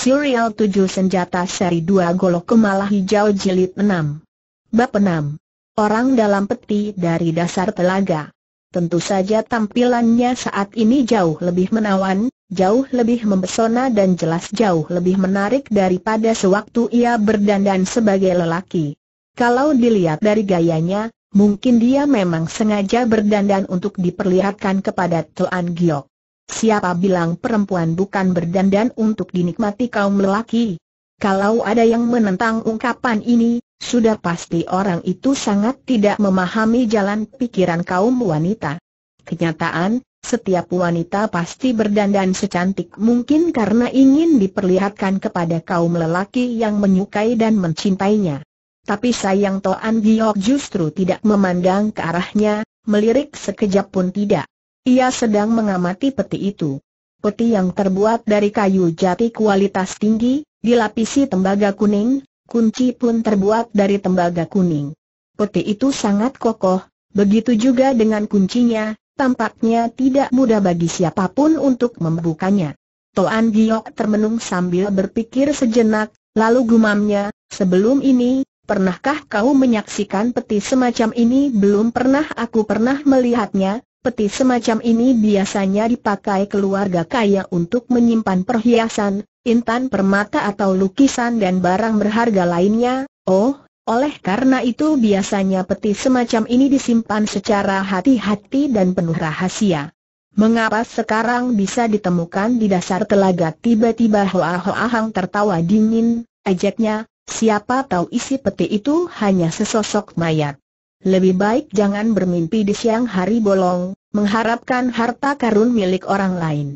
Serial 7 Senjata Seri 2 Golok Kemala Hijau Jilid 6 Bab 6 Orang dalam peti dari dasar telaga Tentu saja tampilannya saat ini jauh lebih menawan, jauh lebih mempesona dan jelas jauh lebih menarik daripada sewaktu ia berdandan sebagai lelaki. Kalau dilihat dari gayanya, mungkin dia memang sengaja berdandan untuk diperlihatkan kepada Tuan Giok. Siapa bilang perempuan bukan berdandan untuk dinikmati kaum lelaki? Kalau ada yang menentang ungkapan ini, sudah pasti orang itu sangat tidak memahami jalan pikiran kaum wanita. Kenyataan, setiap wanita pasti berdandan secantik mungkin karena ingin diperlihatkan kepada kaum lelaki yang menyukai dan mencintainya. Tapi sayang Toan Giok justru tidak memandang ke arahnya, melirik sekejap pun tidak. Ia sedang mengamati peti itu. Peti yang terbuat dari kayu jati kualitas tinggi, dilapisi tembaga kuning, kunci pun terbuat dari tembaga kuning. Peti itu sangat kokoh, begitu juga dengan kuncinya, tampaknya tidak mudah bagi siapapun untuk membukanya. Toan Giok termenung sambil berpikir sejenak, lalu gumamnya, sebelum ini, pernahkah kau menyaksikan peti semacam ini? Belum pernah aku pernah melihatnya, Peti semacam ini biasanya dipakai keluarga kaya untuk menyimpan perhiasan, intan permata atau lukisan dan barang berharga lainnya. Oh, oleh karena itu biasanya peti semacam ini disimpan secara hati-hati dan penuh rahasia. Mengapa sekarang bisa ditemukan di dasar telaga tiba-tiba Hoa Hoa Hang tertawa dingin, ajaknya, siapa tahu isi peti itu hanya sesosok mayat. Lebih baik jangan bermimpi di siang hari bolong, mengharapkan harta karun milik orang lain.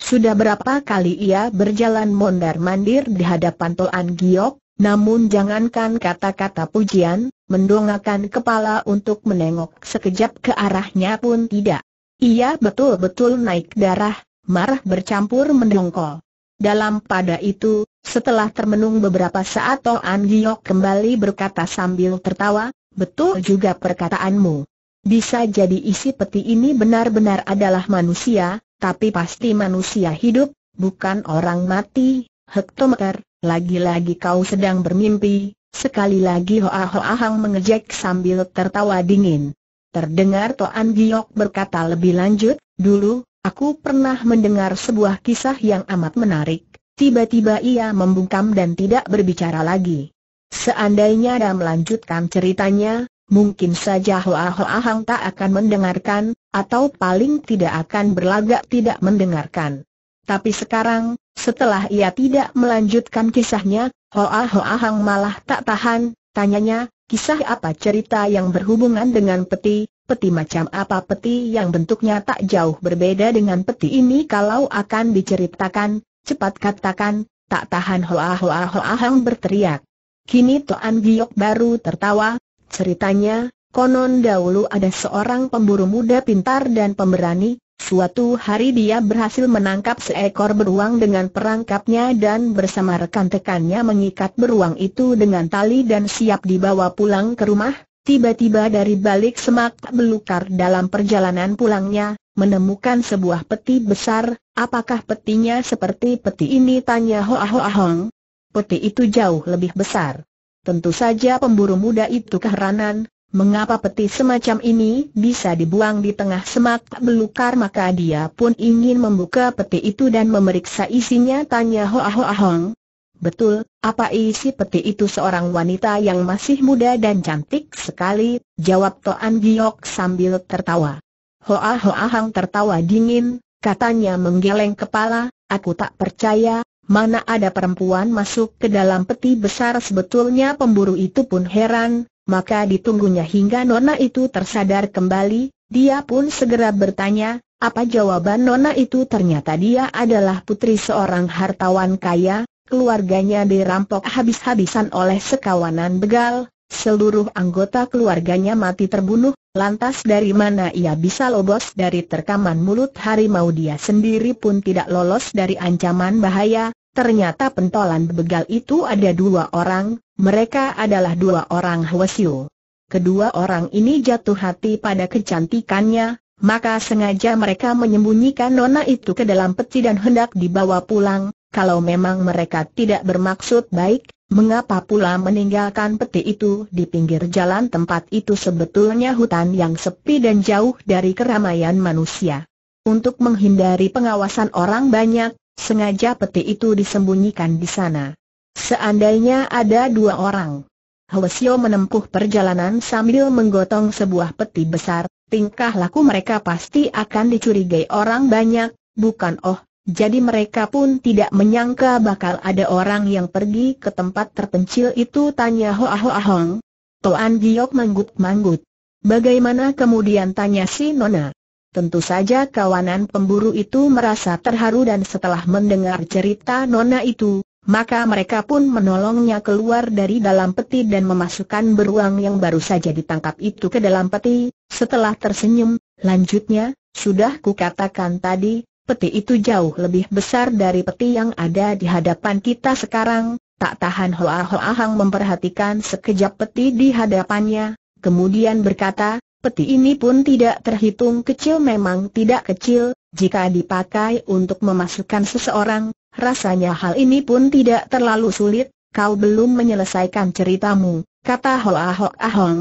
Sudah berapa kali ia berjalan mondar-mandir di hadapan Toan Giok, namun jangankan kata-kata pujian, mendongakkan kepala untuk menengok sekejap ke arahnya pun tidak. Ia betul-betul naik darah, marah bercampur mendongkol. Dalam pada itu, setelah termenung beberapa saat Toan Giok kembali berkata sambil tertawa, betul juga perkataanmu. Bisa jadi isi peti ini benar-benar adalah manusia, tapi pasti manusia hidup, bukan orang mati, hektometer, lagi-lagi kau sedang bermimpi, sekali lagi Hoa Hoa Hang mengejek sambil tertawa dingin. Terdengar Toan Giok berkata lebih lanjut, dulu, aku pernah mendengar sebuah kisah yang amat menarik, tiba-tiba ia membungkam dan tidak berbicara lagi. Seandainya dia melanjutkan ceritanya, mungkin saja Hoa Hoa Hang tak akan mendengarkan, atau paling tidak akan berlagak tidak mendengarkan. Tapi sekarang, setelah ia tidak melanjutkan kisahnya, Hoa Hoa Hang malah tak tahan, tanyanya, kisah apa cerita yang berhubungan dengan peti, peti macam apa peti yang bentuknya tak jauh berbeda dengan peti ini kalau akan diceritakan, cepat katakan, tak tahan Hoa Hoa Hoa Hang berteriak. Kini Toan Giok baru tertawa, ceritanya, konon dahulu ada seorang pemburu muda pintar dan pemberani, suatu hari dia berhasil menangkap seekor beruang dengan perangkapnya dan bersama rekan-rekannya mengikat beruang itu dengan tali dan siap dibawa pulang ke rumah, Tiba-tiba dari balik semak belukar dalam perjalanan pulangnya, menemukan sebuah peti besar, apakah petinya seperti peti ini tanya Hoa Hoa Hong peti itu jauh lebih besar. Tentu saja pemburu muda itu keheranan, mengapa peti semacam ini bisa dibuang di tengah semak belukar maka dia pun ingin membuka peti itu dan memeriksa isinya tanya Hoa Hoa Hong. Betul, apa isi peti itu seorang wanita yang masih muda dan cantik sekali, jawab Toan Giok sambil tertawa. Hoa Hoa Hang tertawa dingin, katanya menggeleng kepala, aku tak percaya, mana ada perempuan masuk ke dalam peti besar sebetulnya pemburu itu pun heran, maka ditunggunya hingga nona itu tersadar kembali, dia pun segera bertanya, apa jawaban nona itu ternyata dia adalah putri seorang hartawan kaya, keluarganya dirampok habis-habisan oleh sekawanan begal, seluruh anggota keluarganya mati terbunuh, Lantas dari mana ia bisa lolos dari terkaman mulut harimau dia sendiri pun tidak lolos dari ancaman bahaya, ternyata pentolan begal itu ada dua orang, mereka adalah dua orang Hwasyu. Kedua orang ini jatuh hati pada kecantikannya, maka sengaja mereka menyembunyikan nona itu ke dalam peti dan hendak dibawa pulang, kalau memang mereka tidak bermaksud baik, Mengapa pula meninggalkan peti itu di pinggir jalan tempat itu sebetulnya hutan yang sepi dan jauh dari keramaian manusia? Untuk menghindari pengawasan orang banyak, sengaja peti itu disembunyikan di sana. Seandainya ada dua orang. Hwesio menempuh perjalanan sambil menggotong sebuah peti besar, tingkah laku mereka pasti akan dicurigai orang banyak, bukan oh, jadi mereka pun tidak menyangka bakal ada orang yang pergi ke tempat terpencil itu tanya Hoa Hoa Hong. Toan Giok manggut-manggut. Bagaimana kemudian tanya si Nona? Tentu saja kawanan pemburu itu merasa terharu dan setelah mendengar cerita Nona itu, maka mereka pun menolongnya keluar dari dalam peti dan memasukkan beruang yang baru saja ditangkap itu ke dalam peti, setelah tersenyum, lanjutnya, sudah kukatakan tadi, peti itu jauh lebih besar dari peti yang ada di hadapan kita sekarang, tak tahan Hoa Hoa Hang memperhatikan sekejap peti di hadapannya, kemudian berkata, peti ini pun tidak terhitung kecil memang tidak kecil, jika dipakai untuk memasukkan seseorang, rasanya hal ini pun tidak terlalu sulit, kau belum menyelesaikan ceritamu, kata Hoa Hoa Hang,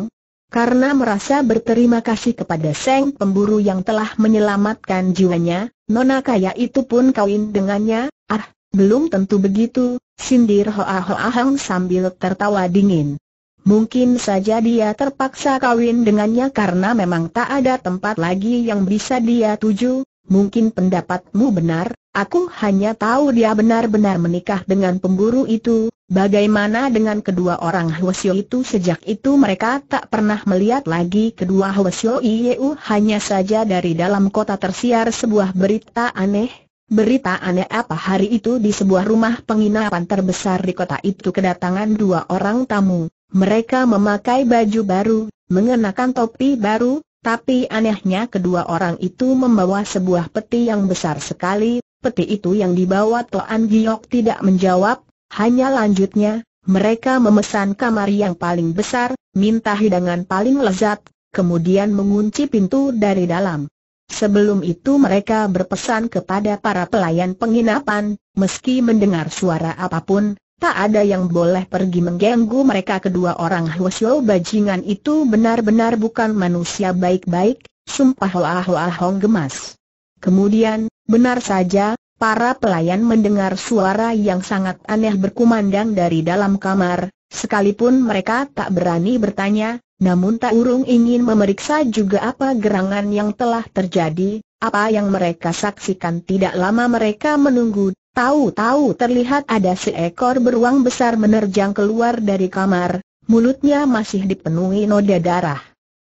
karena merasa berterima kasih kepada Seng pemburu yang telah menyelamatkan jiwanya, Nona Kaya itu pun kawin dengannya, ah, belum tentu begitu, sindir Hoa Hoa Hang sambil tertawa dingin. Mungkin saja dia terpaksa kawin dengannya karena memang tak ada tempat lagi yang bisa dia tuju, mungkin pendapatmu benar, aku hanya tahu dia benar-benar menikah dengan pemburu itu, bagaimana dengan kedua orang Hwasyo itu sejak itu mereka tak pernah melihat lagi kedua Hwasyo Iyeu hanya saja dari dalam kota tersiar sebuah berita aneh, Berita aneh apa hari itu di sebuah rumah penginapan terbesar di kota itu kedatangan dua orang tamu. Mereka memakai baju baru, mengenakan topi baru, tapi anehnya kedua orang itu membawa sebuah peti yang besar sekali, peti itu yang dibawa Toan Giok tidak menjawab, hanya lanjutnya, mereka memesan kamar yang paling besar, minta hidangan paling lezat, kemudian mengunci pintu dari dalam. Sebelum itu mereka berpesan kepada para pelayan penginapan, meski mendengar suara apapun, tak ada yang boleh pergi mengganggu mereka kedua orang Hwasyo bajingan itu benar-benar bukan manusia baik-baik, sumpah Hoa Hoa Hong gemas. Kemudian, benar saja, para pelayan mendengar suara yang sangat aneh berkumandang dari dalam kamar, sekalipun mereka tak berani bertanya, namun tak urung ingin memeriksa juga apa gerangan yang telah terjadi, apa yang mereka saksikan tidak lama mereka menunggu Tahu-tahu terlihat ada seekor beruang besar menerjang keluar dari kamar, mulutnya masih dipenuhi noda darah.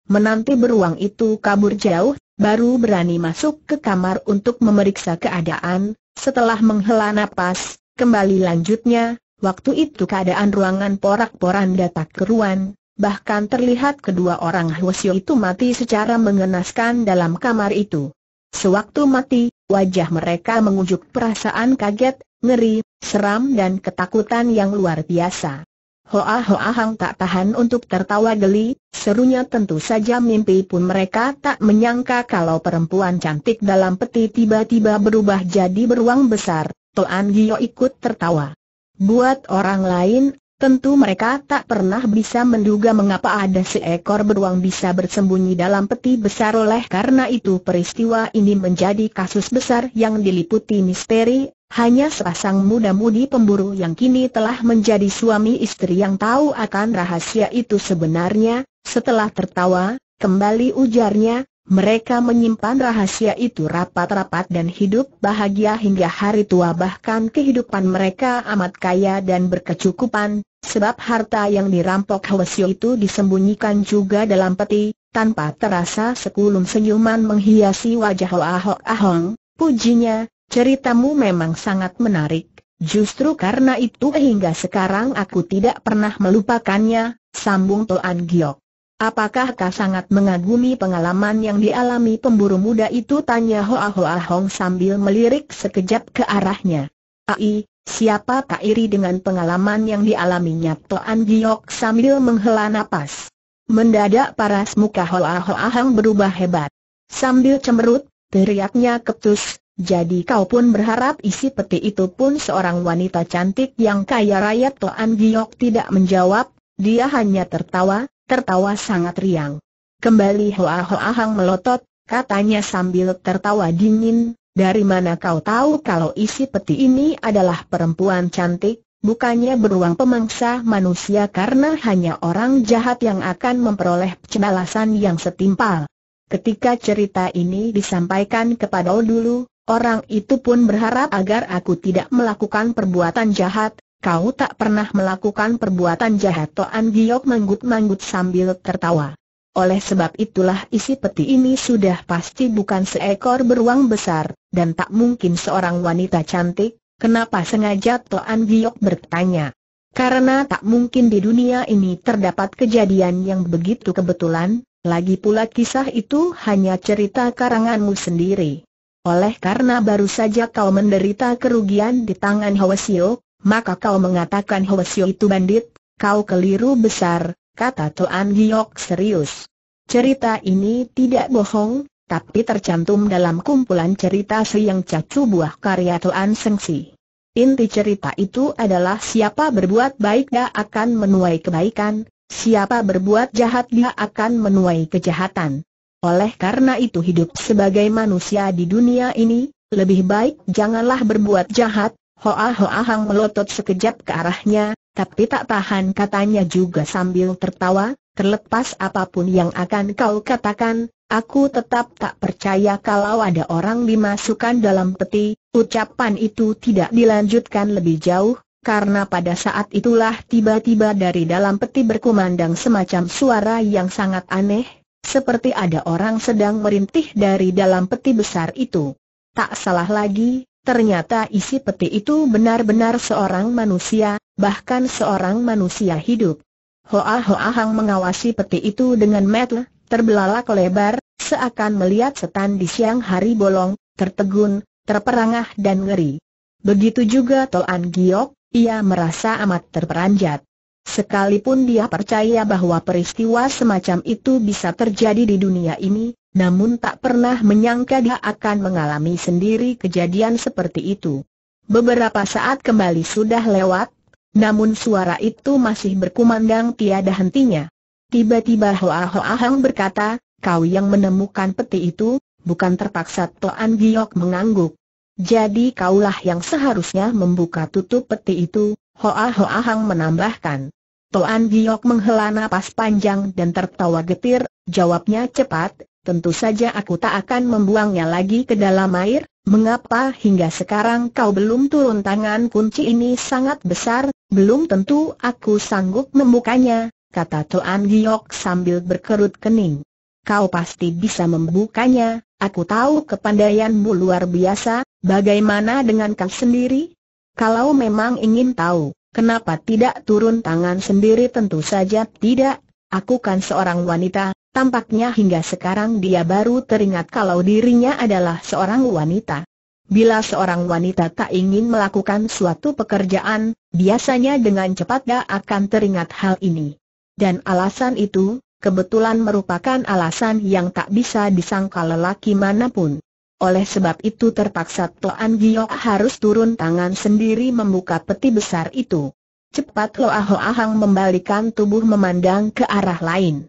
Menanti beruang itu kabur jauh, baru berani masuk ke kamar untuk memeriksa keadaan, setelah menghela napas, kembali lanjutnya, waktu itu keadaan ruangan porak-poranda tak keruan, bahkan terlihat kedua orang Hwasyo itu mati secara mengenaskan dalam kamar itu. Sewaktu mati, wajah mereka mengujuk perasaan kaget, ngeri, seram dan ketakutan yang luar biasa. Hoa Hoa Hang tak tahan untuk tertawa geli, serunya tentu saja mimpi pun mereka tak menyangka kalau perempuan cantik dalam peti tiba-tiba berubah jadi beruang besar, Toan Gio ikut tertawa. Buat orang lain, Tentu mereka tak pernah bisa menduga mengapa ada seekor beruang bisa bersembunyi dalam peti besar oleh karena itu peristiwa ini menjadi kasus besar yang diliputi misteri, hanya sepasang muda-mudi pemburu yang kini telah menjadi suami istri yang tahu akan rahasia itu sebenarnya, setelah tertawa, kembali ujarnya, mereka menyimpan rahasia itu rapat-rapat dan hidup bahagia hingga hari tua bahkan kehidupan mereka amat kaya dan berkecukupan, Sebab harta yang dirampok Hwasyo itu disembunyikan juga dalam peti, tanpa terasa sekulum senyuman menghiasi wajah Ho Ahok Ahong, pujinya, ceritamu memang sangat menarik. Justru karena itu hingga sekarang aku tidak pernah melupakannya, sambung Toan Giok. Apakah kau sangat mengagumi pengalaman yang dialami pemburu muda itu? Tanya Hoa Hoa Hong sambil melirik sekejap ke arahnya. Ai, Siapa tak iri dengan pengalaman yang dialaminya Toan Giok sambil menghela nafas. Mendadak paras muka Hoa Hoa Hang berubah hebat. Sambil cemberut, teriaknya ketus, jadi kau pun berharap isi peti itu pun seorang wanita cantik yang kaya raya Toan Giok tidak menjawab, dia hanya tertawa, tertawa sangat riang. Kembali Hoa Hoa Hang melotot, katanya sambil tertawa dingin, dari mana kau tahu kalau isi peti ini adalah perempuan cantik, bukannya beruang pemangsa manusia karena hanya orang jahat yang akan memperoleh cenalasan yang setimpal. Ketika cerita ini disampaikan kepada dulu, orang itu pun berharap agar aku tidak melakukan perbuatan jahat, kau tak pernah melakukan perbuatan jahat Toan Giok manggut-manggut sambil tertawa. Oleh sebab itulah isi peti ini sudah pasti bukan seekor beruang besar, dan tak mungkin seorang wanita cantik, kenapa sengaja Toan Giok bertanya. Karena tak mungkin di dunia ini terdapat kejadian yang begitu kebetulan, lagi pula kisah itu hanya cerita karanganmu sendiri. Oleh karena baru saja kau menderita kerugian di tangan Hwasio, maka kau mengatakan Hwasio itu bandit, kau keliru besar, kata Tuan Giok serius. Cerita ini tidak bohong, tapi tercantum dalam kumpulan cerita Siang Cacu Buah karya Tuan Sengsi. Inti cerita itu adalah siapa berbuat baik dia akan menuai kebaikan, siapa berbuat jahat dia akan menuai kejahatan. Oleh karena itu hidup sebagai manusia di dunia ini, lebih baik janganlah berbuat jahat, Hoa Hoa Hang melotot sekejap ke arahnya, tapi tak tahan katanya juga sambil tertawa, terlepas apapun yang akan kau katakan, aku tetap tak percaya kalau ada orang dimasukkan dalam peti, ucapan itu tidak dilanjutkan lebih jauh, karena pada saat itulah tiba-tiba dari dalam peti berkumandang semacam suara yang sangat aneh, seperti ada orang sedang merintih dari dalam peti besar itu. Tak salah lagi, Ternyata isi peti itu benar-benar seorang manusia, bahkan seorang manusia hidup. Hoa Hoa Hang mengawasi peti itu dengan metel, terbelalak lebar, seakan melihat setan di siang hari bolong, tertegun, terperangah dan ngeri. Begitu juga Toan Giok, ia merasa amat terperanjat. Sekalipun dia percaya bahwa peristiwa semacam itu bisa terjadi di dunia ini, namun tak pernah menyangka dia akan mengalami sendiri kejadian seperti itu. Beberapa saat kembali sudah lewat, namun suara itu masih berkumandang tiada hentinya. Tiba-tiba Hoa Hoa Hang berkata, kau yang menemukan peti itu, bukan terpaksa Toan Giok mengangguk. Jadi kaulah yang seharusnya membuka tutup peti itu, Hoa Hoa Hang menambahkan. Toan Giok menghela napas panjang dan tertawa getir, jawabnya cepat, tentu saja aku tak akan membuangnya lagi ke dalam air, mengapa hingga sekarang kau belum turun tangan kunci ini sangat besar, belum tentu aku sanggup membukanya, kata Tuan Giok sambil berkerut kening. Kau pasti bisa membukanya, aku tahu kepandaianmu luar biasa, bagaimana dengan kau sendiri? Kalau memang ingin tahu, kenapa tidak turun tangan sendiri tentu saja tidak, aku kan seorang wanita, Tampaknya hingga sekarang dia baru teringat kalau dirinya adalah seorang wanita. Bila seorang wanita tak ingin melakukan suatu pekerjaan, biasanya dengan cepat dia akan teringat hal ini. Dan alasan itu, kebetulan merupakan alasan yang tak bisa disangka lelaki manapun. Oleh sebab itu terpaksa Toan Gio harus turun tangan sendiri membuka peti besar itu. Cepat Loaho Ahang membalikan tubuh memandang ke arah lain.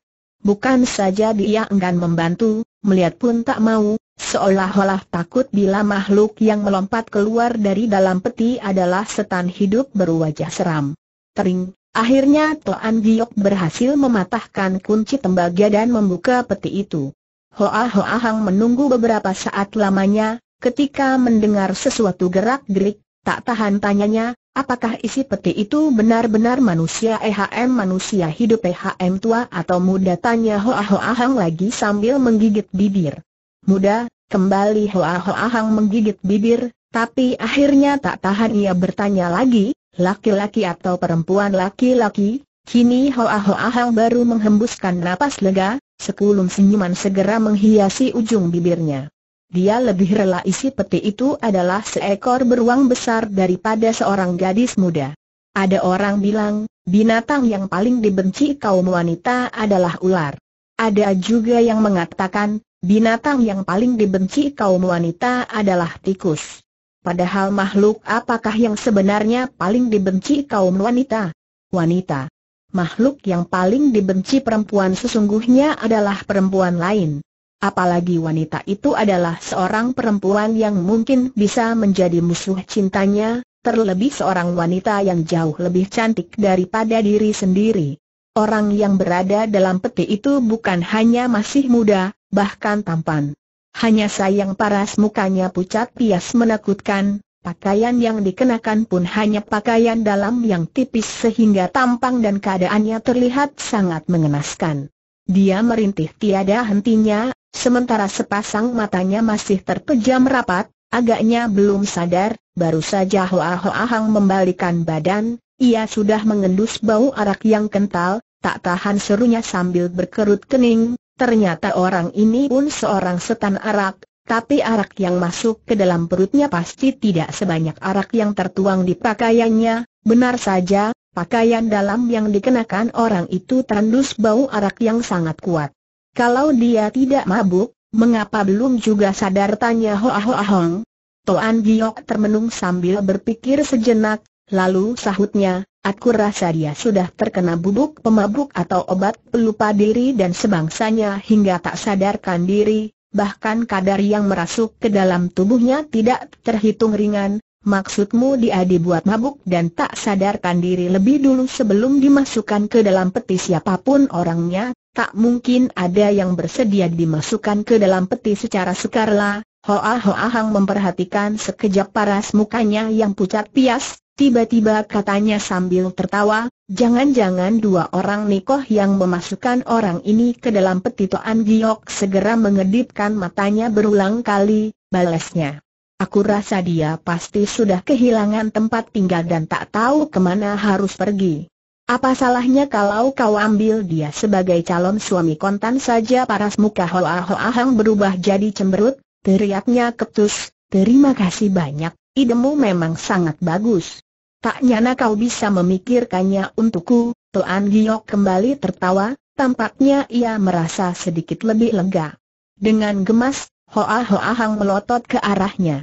Bukan saja dia enggan membantu, melihat pun tak mau, seolah-olah takut bila makhluk yang melompat keluar dari dalam peti adalah setan hidup berwajah seram. Tering, akhirnya Toan Giok berhasil mematahkan kunci tembaga dan membuka peti itu. Hoa Hoa Hang menunggu beberapa saat lamanya, ketika mendengar sesuatu gerak-gerik, tak tahan tanyanya, Apakah isi peti itu benar-benar manusia EHM manusia hidup EHM tua atau muda tanya Hoa Hoa Hang lagi sambil menggigit bibir. Muda, kembali Hoa Hoa Hang menggigit bibir, tapi akhirnya tak tahan ia bertanya lagi, laki-laki atau perempuan laki-laki, kini Hoa Hoa Hang baru menghembuskan napas lega, sekulum senyuman segera menghiasi ujung bibirnya. Dia lebih rela isi peti itu adalah seekor beruang besar daripada seorang gadis muda. Ada orang bilang, binatang yang paling dibenci kaum wanita adalah ular. Ada juga yang mengatakan, binatang yang paling dibenci kaum wanita adalah tikus. Padahal makhluk apakah yang sebenarnya paling dibenci kaum wanita? Wanita. Makhluk yang paling dibenci perempuan sesungguhnya adalah perempuan lain. Apalagi wanita itu adalah seorang perempuan yang mungkin bisa menjadi musuh cintanya, terlebih seorang wanita yang jauh lebih cantik daripada diri sendiri. Orang yang berada dalam peti itu bukan hanya masih muda, bahkan tampan. Hanya sayang paras mukanya pucat pias menakutkan, pakaian yang dikenakan pun hanya pakaian dalam yang tipis sehingga tampang dan keadaannya terlihat sangat mengenaskan. Dia merintih tiada hentinya, sementara sepasang matanya masih terpejam rapat, agaknya belum sadar, baru saja Hoa Hoa Hang membalikan badan, ia sudah mengendus bau arak yang kental, tak tahan serunya sambil berkerut kening, ternyata orang ini pun seorang setan arak, tapi arak yang masuk ke dalam perutnya pasti tidak sebanyak arak yang tertuang di pakaiannya, benar saja, pakaian dalam yang dikenakan orang itu terendus bau arak yang sangat kuat. Kalau dia tidak mabuk, mengapa belum juga sadar tanya Hoa Hoa Hong? Toan Giok termenung sambil berpikir sejenak, lalu sahutnya, aku rasa dia sudah terkena bubuk pemabuk atau obat pelupa diri dan sebangsanya hingga tak sadarkan diri, bahkan kadar yang merasuk ke dalam tubuhnya tidak terhitung ringan, Maksudmu dia dibuat mabuk dan tak sadarkan diri lebih dulu sebelum dimasukkan ke dalam peti siapapun orangnya, tak mungkin ada yang bersedia dimasukkan ke dalam peti secara sukarela. Hoa Hoa Hang memperhatikan sekejap paras mukanya yang pucat pias, tiba-tiba katanya sambil tertawa, jangan-jangan dua orang Nikoh yang memasukkan orang ini ke dalam peti Toan Giok segera mengedipkan matanya berulang kali, balasnya. Aku rasa dia pasti sudah kehilangan tempat tinggal dan tak tahu kemana harus pergi. Apa salahnya kalau kau ambil dia sebagai calon suami kontan saja paras muka Hoa Hoa Hang berubah jadi cemberut, teriaknya ketus, terima kasih banyak, idemu memang sangat bagus. Tak nyana kau bisa memikirkannya untukku, Tuan Giyok kembali tertawa, tampaknya ia merasa sedikit lebih lega. Dengan gemas, Hoa Hoa Hang melotot ke arahnya.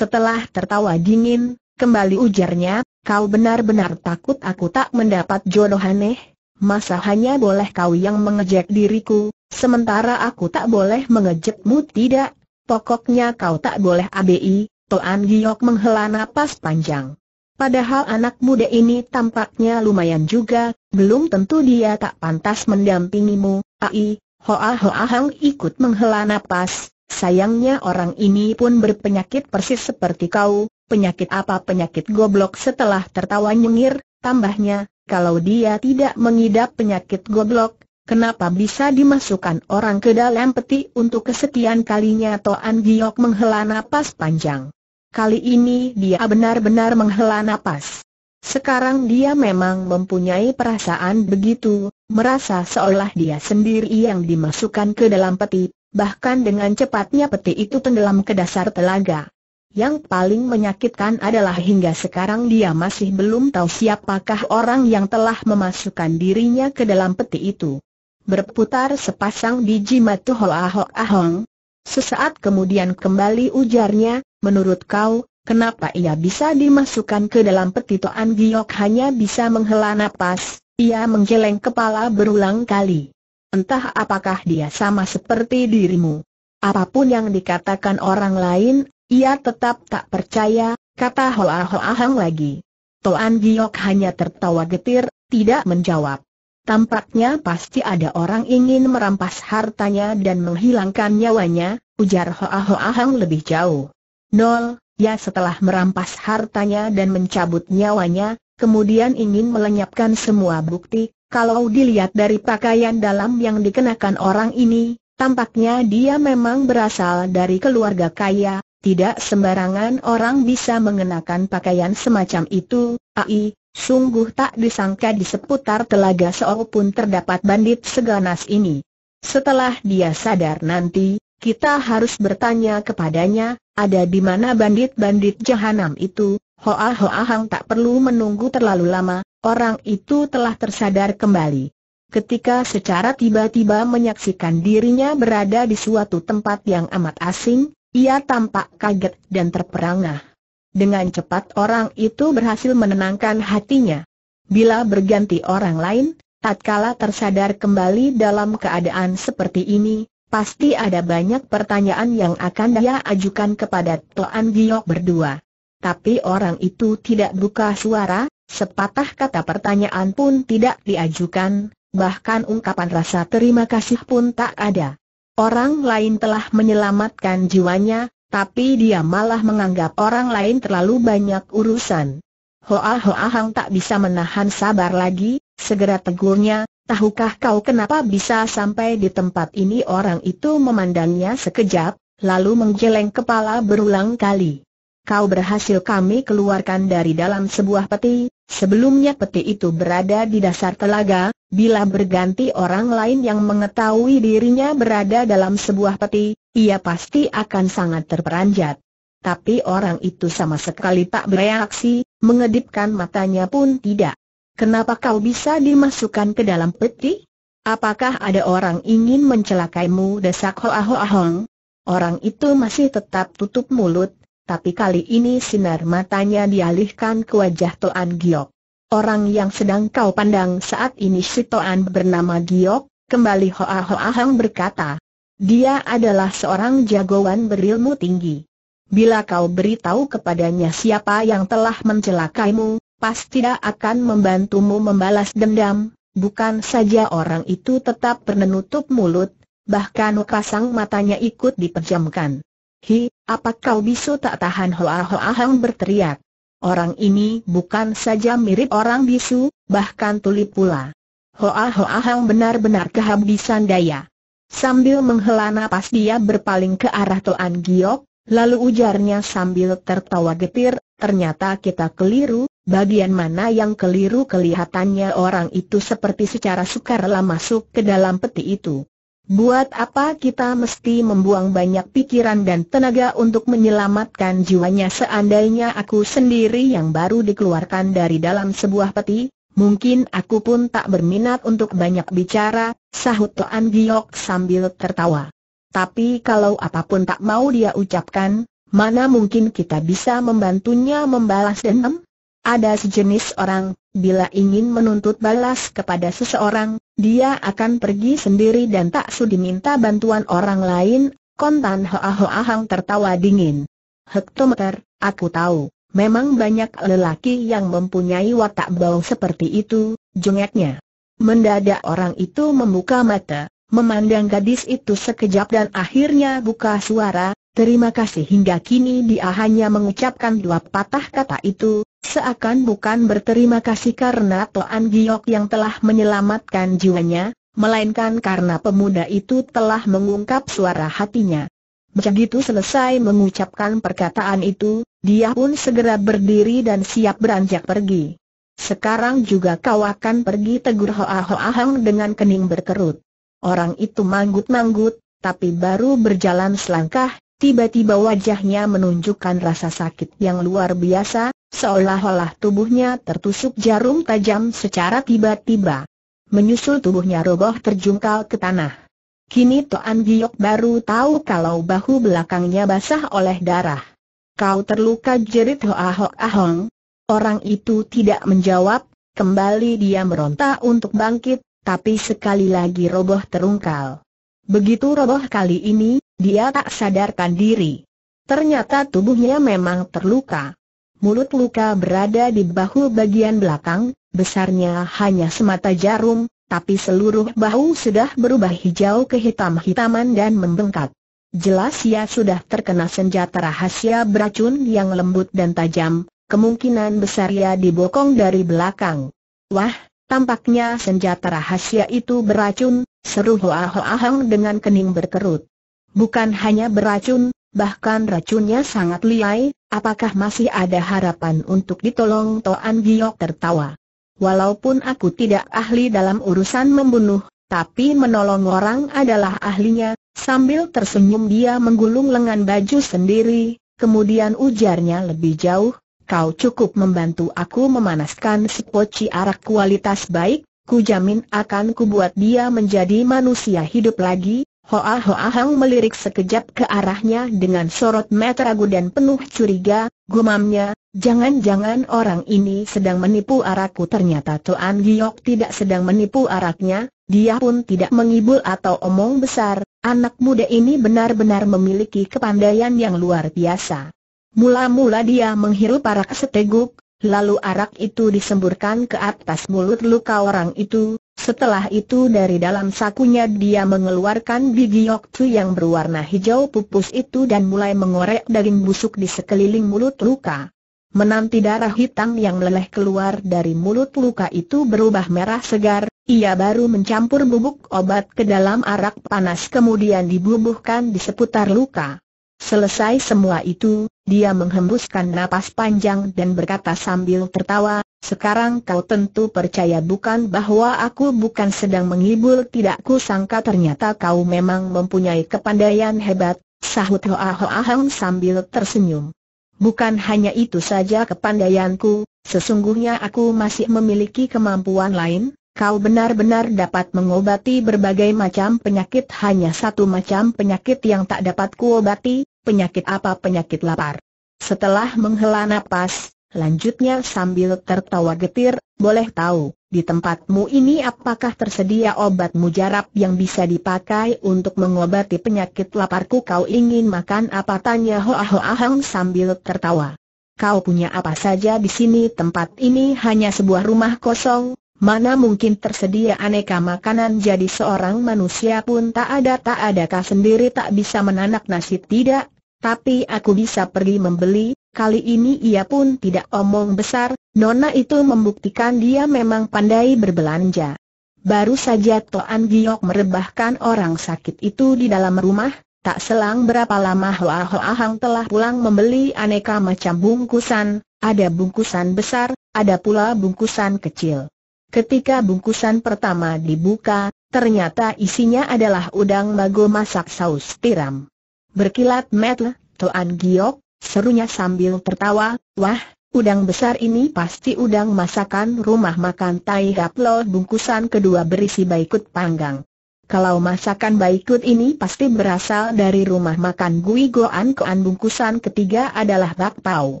Setelah tertawa dingin, kembali ujarnya, kau benar-benar takut aku tak mendapat jodoh aneh? Masa hanya boleh kau yang mengejek diriku, sementara aku tak boleh mengejekmu tidak? Pokoknya kau tak boleh ABI, Toan Giok menghela napas panjang. Padahal anak muda ini tampaknya lumayan juga, belum tentu dia tak pantas mendampingimu, ai, hoa hoa hang ikut menghela napas, Sayangnya orang ini pun berpenyakit persis seperti kau, penyakit apa penyakit goblok setelah tertawa nyengir, tambahnya, kalau dia tidak mengidap penyakit goblok, Kenapa bisa dimasukkan orang ke dalam peti untuk kesekian kalinya Toan Giok menghela napas panjang. Kali ini dia benar-benar menghela napas. Sekarang dia memang mempunyai perasaan begitu, merasa seolah dia sendiri yang dimasukkan ke dalam peti, Bahkan dengan cepatnya peti itu tenggelam ke dasar telaga. Yang paling menyakitkan adalah hingga sekarang dia masih belum tahu siapakah orang yang telah memasukkan dirinya ke dalam peti itu. Berputar sepasang biji matu ahok ahong. Sesaat kemudian kembali ujarnya, menurut kau, Kenapa ia bisa dimasukkan ke dalam peti Toan Giok hanya bisa menghela napas, ia menggeleng kepala berulang kali entah apakah dia sama seperti dirimu. Apapun yang dikatakan orang lain, ia tetap tak percaya, kata Hoa Hoa Hang lagi. Toan Giok hanya tertawa getir, tidak menjawab. Tampaknya pasti ada orang ingin merampas hartanya dan menghilangkan nyawanya, ujar Hoa Hoa Hang lebih jauh. Nol, ya setelah merampas hartanya dan mencabut nyawanya, kemudian ingin melenyapkan semua bukti, kalau dilihat dari pakaian dalam yang dikenakan orang ini, tampaknya dia memang berasal dari keluarga kaya, tidak sembarangan orang bisa mengenakan pakaian semacam itu, ai, sungguh tak disangka di seputar telaga seorang pun terdapat bandit seganas ini. Setelah dia sadar nanti, kita harus bertanya kepadanya, ada di mana bandit-bandit jahanam itu, Hoa Hoa Hang tak perlu menunggu terlalu lama, Orang itu telah tersadar kembali. Ketika secara tiba-tiba menyaksikan dirinya berada di suatu tempat yang amat asing, ia tampak kaget dan terperangah. Dengan cepat orang itu berhasil menenangkan hatinya. Bila berganti orang lain, tatkala tersadar kembali dalam keadaan seperti ini, pasti ada banyak pertanyaan yang akan dia ajukan kepada Toan Giok berdua. Tapi orang itu tidak buka suara, Sepatah kata pertanyaan pun tidak diajukan, bahkan ungkapan rasa terima kasih pun tak ada. Orang lain telah menyelamatkan jiwanya, tapi dia malah menganggap orang lain terlalu banyak urusan. Hoa Hoa Hang tak bisa menahan sabar lagi, segera tegurnya, tahukah kau kenapa bisa sampai di tempat ini orang itu memandangnya sekejap, lalu menggeleng kepala berulang kali. Kau berhasil kami keluarkan dari dalam sebuah peti, Sebelumnya peti itu berada di dasar telaga, bila berganti orang lain yang mengetahui dirinya berada dalam sebuah peti, ia pasti akan sangat terperanjat. Tapi orang itu sama sekali tak bereaksi, mengedipkan matanya pun tidak. Kenapa kau bisa dimasukkan ke dalam peti? Apakah ada orang ingin mencelakaimu desak Hoa Hoa Hong? Orang itu masih tetap tutup mulut, tapi kali ini sinar matanya dialihkan ke wajah Toan Giok. Orang yang sedang kau pandang saat ini si Toan bernama Giok, kembali Hoa Hoa Hang berkata. Dia adalah seorang jagoan berilmu tinggi. Bila kau beritahu kepadanya siapa yang telah mencelakaimu, pasti tidak akan membantumu membalas dendam. Bukan saja orang itu tetap menutup mulut, bahkan pasang matanya ikut diperjamkan. Hi, apa kau bisa tak tahan Hoa Hoa hoang berteriak. Orang ini bukan saja mirip orang bisu, bahkan tuli pula. Hoa Hoa hoang benar-benar kehabisan daya. Sambil menghela napas dia berpaling ke arah Toan Giok, lalu ujarnya sambil tertawa getir, ternyata kita keliru, bagian mana yang keliru kelihatannya orang itu seperti secara sukarela masuk ke dalam peti itu. Buat apa kita mesti membuang banyak pikiran dan tenaga untuk menyelamatkan jiwanya seandainya aku sendiri yang baru dikeluarkan dari dalam sebuah peti, mungkin aku pun tak berminat untuk banyak bicara, sahut Toan Giok sambil tertawa. Tapi kalau apapun tak mau dia ucapkan, mana mungkin kita bisa membantunya membalas dendam? Ada sejenis orang, Bila ingin menuntut balas kepada seseorang, dia akan pergi sendiri dan tak sudi minta bantuan orang lain, kontan Hang tertawa dingin. Hektometer, aku tahu, memang banyak lelaki yang mempunyai watak bau seperti itu, jengeknya. Mendadak orang itu membuka mata, memandang gadis itu sekejap dan akhirnya buka suara, terima kasih hingga kini dia hanya mengucapkan dua patah kata itu, Seakan bukan berterima kasih karena Toan Giok yang telah menyelamatkan jiwanya, melainkan karena pemuda itu telah mengungkap suara hatinya. Begitu selesai mengucapkan perkataan itu, dia pun segera berdiri dan siap beranjak pergi. Sekarang juga kau akan pergi tegur Hoa Hoa Hang dengan kening berkerut. Orang itu manggut-manggut, tapi baru berjalan selangkah, tiba-tiba wajahnya menunjukkan rasa sakit yang luar biasa, Seolah-olah tubuhnya tertusuk jarum tajam secara tiba-tiba. Menyusul tubuhnya roboh terjungkal ke tanah. Kini Toan Giok baru tahu kalau bahu belakangnya basah oleh darah. Kau terluka jerit Hoahok Ahong. Orang itu tidak menjawab, kembali dia meronta untuk bangkit, tapi sekali lagi roboh terungkal. Begitu roboh kali ini, dia tak sadarkan diri. Ternyata tubuhnya memang terluka mulut luka berada di bahu bagian belakang, besarnya hanya semata jarum, tapi seluruh bahu sudah berubah hijau ke hitam-hitaman dan membengkak. Jelas ia sudah terkena senjata rahasia beracun yang lembut dan tajam, kemungkinan besar ia dibokong dari belakang. Wah, tampaknya senjata rahasia itu beracun, seru Hoa Hoa Hang dengan kening berkerut. Bukan hanya beracun, bahkan racunnya sangat liai, apakah masih ada harapan untuk ditolong Toan Giok tertawa. Walaupun aku tidak ahli dalam urusan membunuh, tapi menolong orang adalah ahlinya, sambil tersenyum dia menggulung lengan baju sendiri, kemudian ujarnya lebih jauh, kau cukup membantu aku memanaskan si Poci arak kualitas baik, ku jamin akan kubuat dia menjadi manusia hidup lagi, Hoa Hoa Hang melirik sekejap ke arahnya dengan sorot mata ragu dan penuh curiga, gumamnya, jangan-jangan orang ini sedang menipu arahku? ternyata Tuan Giok tidak sedang menipu arahnya. dia pun tidak mengibul atau omong besar, anak muda ini benar-benar memiliki kepandaian yang luar biasa. Mula-mula dia menghirup arak seteguk, Lalu arak itu disemburkan ke atas mulut luka orang itu, setelah itu dari dalam sakunya dia mengeluarkan gigi yoktu yang berwarna hijau pupus itu dan mulai mengorek daging busuk di sekeliling mulut luka. Menanti darah hitam yang meleleh keluar dari mulut luka itu berubah merah segar, ia baru mencampur bubuk obat ke dalam arak panas kemudian dibubuhkan di seputar luka. Selesai semua itu, dia menghembuskan napas panjang dan berkata sambil tertawa, sekarang kau tentu percaya bukan bahwa aku bukan sedang menghibur tidak sangka ternyata kau memang mempunyai kepandaian hebat, sahut Hoa Hoa Hang sambil tersenyum. Bukan hanya itu saja kepandaianku, sesungguhnya aku masih memiliki kemampuan lain, Kau benar-benar dapat mengobati berbagai macam penyakit Hanya satu macam penyakit yang tak dapat kuobati, penyakit apa penyakit lapar. Setelah menghela nafas, lanjutnya sambil tertawa getir, boleh tahu, di tempatmu ini apakah tersedia obat mujarab yang bisa dipakai untuk mengobati penyakit laparku kau ingin makan apa tanya Hoa Hoa Hang sambil tertawa. Kau punya apa saja di sini tempat ini hanya sebuah rumah kosong, Mana mungkin tersedia aneka makanan jadi seorang manusia pun tak ada tak adakah sendiri tak bisa menanak nasi tidak, tapi aku bisa pergi membeli, kali ini ia pun tidak omong besar, nona itu membuktikan dia memang pandai berbelanja. Baru saja Toan Giok merebahkan orang sakit itu di dalam rumah, tak selang berapa lama Hoa Hoa Hang telah pulang membeli aneka macam bungkusan, ada bungkusan besar, ada pula bungkusan kecil. Ketika bungkusan pertama dibuka, ternyata isinya adalah udang bago masak saus tiram. Berkilat metel, Toan Giok, serunya sambil tertawa, wah, udang besar ini pasti udang masakan rumah makan Tai Gaplo bungkusan kedua berisi baikut panggang. Kalau masakan baikut ini pasti berasal dari rumah makan Gui Goan Koan bungkusan ketiga adalah bakpao.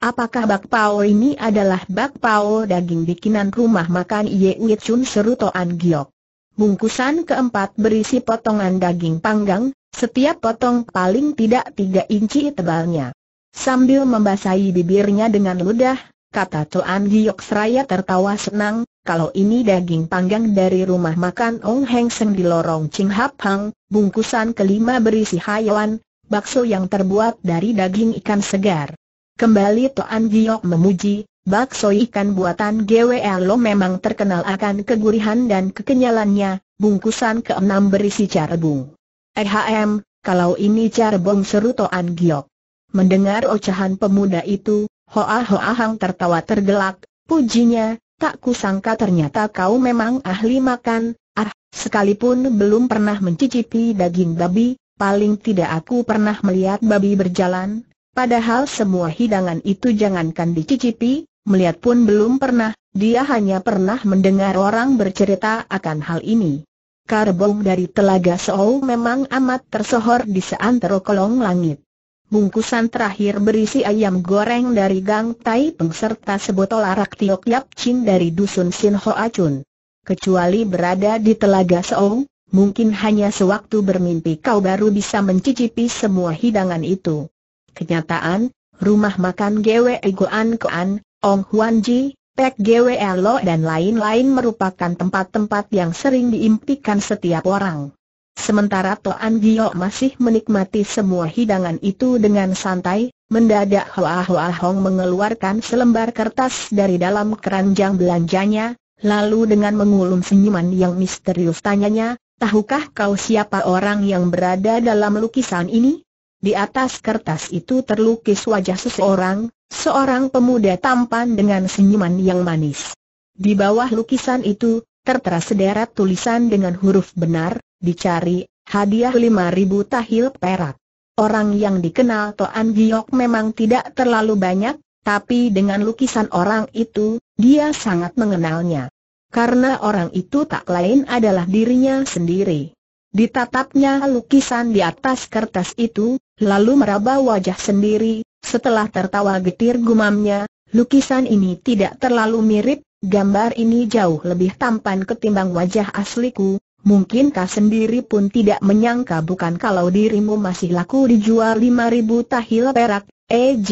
Apakah bakpao ini adalah bakpao daging bikinan rumah makan Ye Yue Chun seru Toan Giok? Bungkusan keempat berisi potongan daging panggang, setiap potong paling tidak tiga inci tebalnya. Sambil membasahi bibirnya dengan ludah, kata Toan Giok seraya tertawa senang, kalau ini daging panggang dari rumah makan Ong Heng Seng di lorong Ching Hap Hang, bungkusan kelima berisi hayawan, bakso yang terbuat dari daging ikan segar. Kembali Toan Giok memuji, bakso ikan buatan GWR Lo memang terkenal akan kegurihan dan kekenyalannya, bungkusan keenam berisi carbung. Ehm, kalau ini carbung seru Toan Giok. Mendengar ocehan pemuda itu, Hoa Hoa Hang tertawa tergelak, pujinya, tak kusangka ternyata kau memang ahli makan, ah, sekalipun belum pernah mencicipi daging babi, paling tidak aku pernah melihat babi berjalan, Padahal semua hidangan itu jangankan dicicipi, melihat pun belum pernah, dia hanya pernah mendengar orang bercerita akan hal ini. Karbong dari Telaga Seoul memang amat tersohor di seantero kolong langit. Bungkusan terakhir berisi ayam goreng dari Gang Tai Peng serta sebotol arak Tiok Yap Chin dari Dusun Sin Hoa Chun. Kecuali berada di Telaga Seoul, mungkin hanya sewaktu bermimpi kau baru bisa mencicipi semua hidangan itu. Kenyataan, rumah makan GWE Goan Koan, Ong Huan Ji, Pek GWE Lo dan lain-lain merupakan tempat-tempat yang sering diimpikan setiap orang. Sementara Toan Gio masih menikmati semua hidangan itu dengan santai, mendadak Hoa Hoa Hong mengeluarkan selembar kertas dari dalam keranjang belanjanya, lalu dengan mengulum senyuman yang misterius tanyanya, Tahukah kau siapa orang yang berada dalam lukisan ini? Di atas kertas itu terlukis wajah seseorang, seorang pemuda tampan dengan senyuman yang manis. Di bawah lukisan itu, tertera sederet tulisan dengan huruf benar, dicari, hadiah 5.000 tahil perak. Orang yang dikenal Toan Giok memang tidak terlalu banyak, tapi dengan lukisan orang itu, dia sangat mengenalnya. Karena orang itu tak lain adalah dirinya sendiri. Ditatapnya lukisan di atas kertas itu, lalu meraba wajah sendiri, setelah tertawa getir gumamnya, lukisan ini tidak terlalu mirip, gambar ini jauh lebih tampan ketimbang wajah asliku, Mungkinkah sendiri pun tidak menyangka bukan kalau dirimu masih laku dijual 5000 tahil perak, EJ,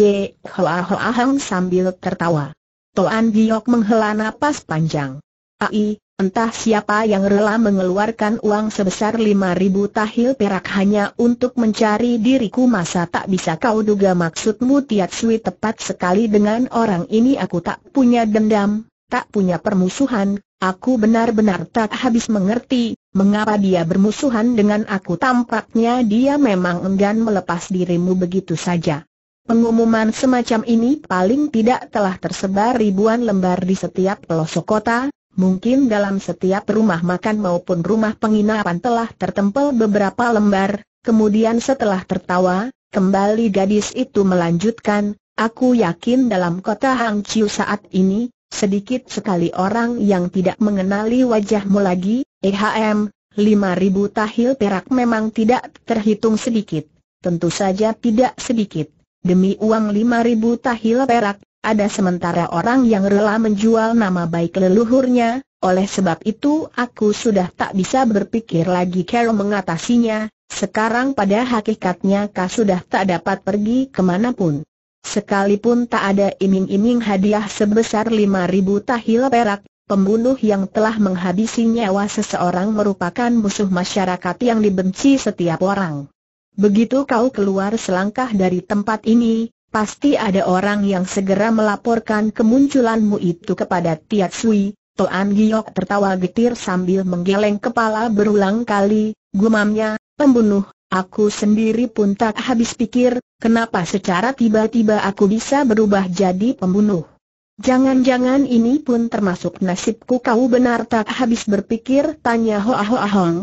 hoa hoa hang sambil tertawa. Toan Giok menghela napas panjang. Ai, Entah siapa yang rela mengeluarkan uang sebesar 5.000 tahil perak hanya untuk mencari diriku masa tak bisa kau duga maksudmu Tiat Sui tepat sekali dengan orang ini aku tak punya dendam, tak punya permusuhan, aku benar-benar tak habis mengerti, mengapa dia bermusuhan dengan aku tampaknya dia memang enggan melepas dirimu begitu saja. Pengumuman semacam ini paling tidak telah tersebar ribuan lembar di setiap pelosok kota, Mungkin dalam setiap rumah makan maupun rumah penginapan telah tertempel beberapa lembar, kemudian setelah tertawa, kembali gadis itu melanjutkan, aku yakin dalam kota Hangzhou saat ini, sedikit sekali orang yang tidak mengenali wajahmu lagi, EHM, 5000 tahil perak memang tidak terhitung sedikit. Tentu saja tidak sedikit. Demi uang 5000 tahil perak, ada sementara orang yang rela menjual nama baik leluhurnya, oleh sebab itu aku sudah tak bisa berpikir lagi Carol mengatasinya, sekarang pada hakikatnya kau sudah tak dapat pergi kemanapun. Sekalipun tak ada iming-iming hadiah sebesar 5.000 tahil perak, pembunuh yang telah menghabisi nyawa seseorang merupakan musuh masyarakat yang dibenci setiap orang. Begitu kau keluar selangkah dari tempat ini, Pasti ada orang yang segera melaporkan kemunculanmu itu kepada Tiat Sui. Toan Giok tertawa getir sambil menggeleng kepala berulang kali, gumamnya, pembunuh, aku sendiri pun tak habis pikir, kenapa secara tiba-tiba aku bisa berubah jadi pembunuh. Jangan-jangan ini pun termasuk nasibku kau benar tak habis berpikir tanya Hoa Hoa Hong.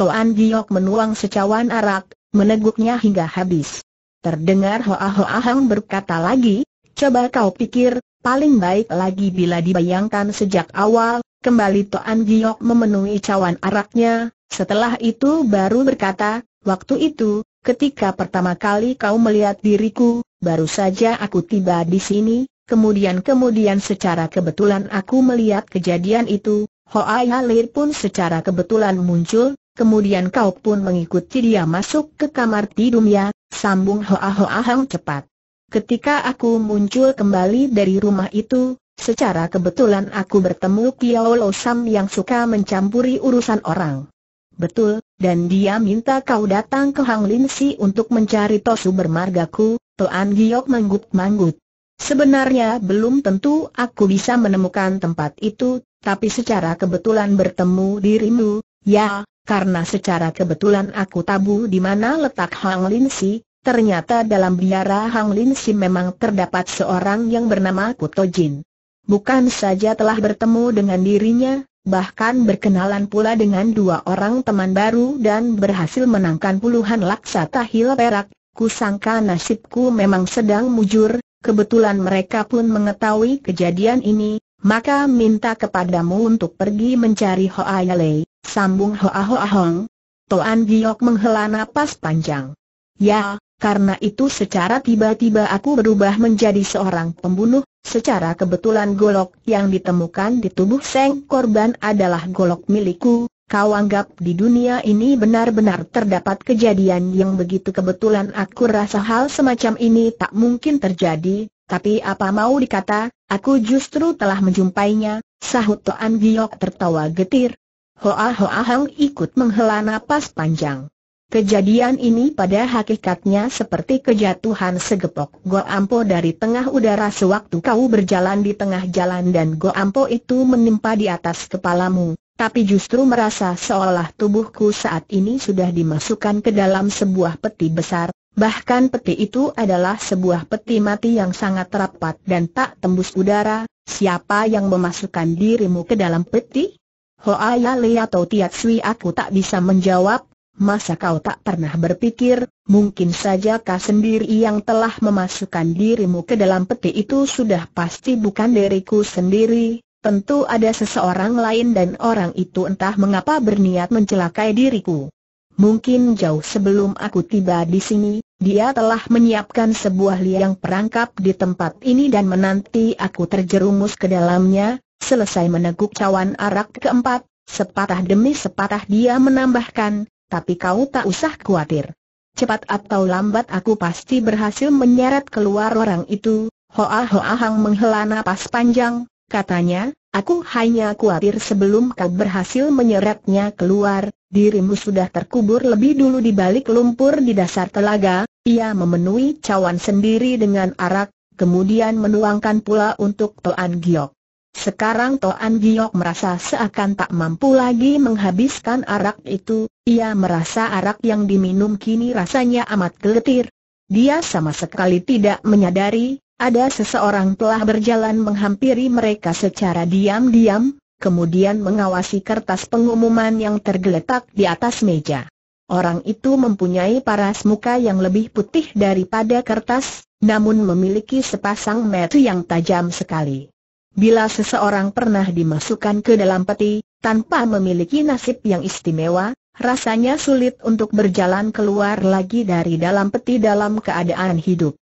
Toan Giok menuang secawan arak, meneguknya hingga habis. Terdengar Hoa Hang berkata lagi, coba kau pikir, paling baik lagi bila dibayangkan sejak awal, kembali Toan Giok memenuhi cawan araknya, setelah itu baru berkata, waktu itu, ketika pertama kali kau melihat diriku, baru saja aku tiba di sini, kemudian-kemudian secara kebetulan aku melihat kejadian itu, Hoa Halir pun secara kebetulan muncul, Kemudian kau pun mengikuti dia masuk ke kamar tidurnya. sambung Hoa Hoa Hang cepat. Ketika aku muncul kembali dari rumah itu, secara kebetulan aku bertemu Kiao Lo Sam yang suka mencampuri urusan orang. Betul, dan dia minta kau datang ke Hang Lin Si untuk mencari Tosu bermargaku, Tuan Giok manggut-manggut. Sebenarnya belum tentu aku bisa menemukan tempat itu, tapi secara kebetulan bertemu dirimu, ya, karena secara kebetulan aku tabu di mana letak Hang Lin Si, ternyata dalam biara Hang Lin Si memang terdapat seorang yang bernama Kuto Jin. Bukan saja telah bertemu dengan dirinya, bahkan berkenalan pula dengan dua orang teman baru dan berhasil menangkan puluhan laksa tahil perak, kusangka nasibku memang sedang mujur, kebetulan mereka pun mengetahui kejadian ini, maka minta kepadamu untuk pergi mencari Hoa Yalei. Sambung Hoa Hoa Hong. Toan Giok menghela napas panjang. Ya, karena itu secara tiba-tiba aku berubah menjadi seorang pembunuh, secara kebetulan golok yang ditemukan di tubuh Seng korban adalah golok milikku, kau anggap di dunia ini benar-benar terdapat kejadian yang begitu kebetulan aku rasa hal semacam ini tak mungkin terjadi, tapi apa mau dikata, aku justru telah menjumpainya, sahut Toan Giok tertawa getir, Hoa Hoa Hang ikut menghela napas panjang. Kejadian ini pada hakikatnya seperti kejatuhan segepok Ampo dari tengah udara sewaktu kau berjalan di tengah jalan dan Ampo itu menimpa di atas kepalamu, tapi justru merasa seolah tubuhku saat ini sudah dimasukkan ke dalam sebuah peti besar, bahkan peti itu adalah sebuah peti mati yang sangat rapat dan tak tembus udara, siapa yang memasukkan dirimu ke dalam peti? atau Tiat Tiatsui aku tak bisa menjawab, masa kau tak pernah berpikir, mungkin saja kau sendiri yang telah memasukkan dirimu ke dalam peti itu sudah pasti bukan diriku sendiri, tentu ada seseorang lain dan orang itu entah mengapa berniat mencelakai diriku. Mungkin jauh sebelum aku tiba di sini, dia telah menyiapkan sebuah liang perangkap di tempat ini dan menanti aku terjerumus ke dalamnya, Selesai meneguk cawan arak keempat, sepatah demi sepatah dia menambahkan, tapi kau tak usah khawatir. Cepat atau lambat aku pasti berhasil menyeret keluar orang itu, Hoa Hoa Hang menghela napas panjang, katanya, aku hanya khawatir sebelum kau berhasil menyeretnya keluar, dirimu sudah terkubur lebih dulu di balik lumpur di dasar telaga, ia memenuhi cawan sendiri dengan arak, kemudian menuangkan pula untuk Toan Giok. Sekarang Toan Giok merasa seakan tak mampu lagi menghabiskan arak itu, ia merasa arak yang diminum kini rasanya amat geletir. Dia sama sekali tidak menyadari, ada seseorang telah berjalan menghampiri mereka secara diam-diam, kemudian mengawasi kertas pengumuman yang tergeletak di atas meja. Orang itu mempunyai paras muka yang lebih putih daripada kertas, namun memiliki sepasang mata yang tajam sekali. Bila seseorang pernah dimasukkan ke dalam peti, tanpa memiliki nasib yang istimewa, rasanya sulit untuk berjalan keluar lagi dari dalam peti dalam keadaan hidup.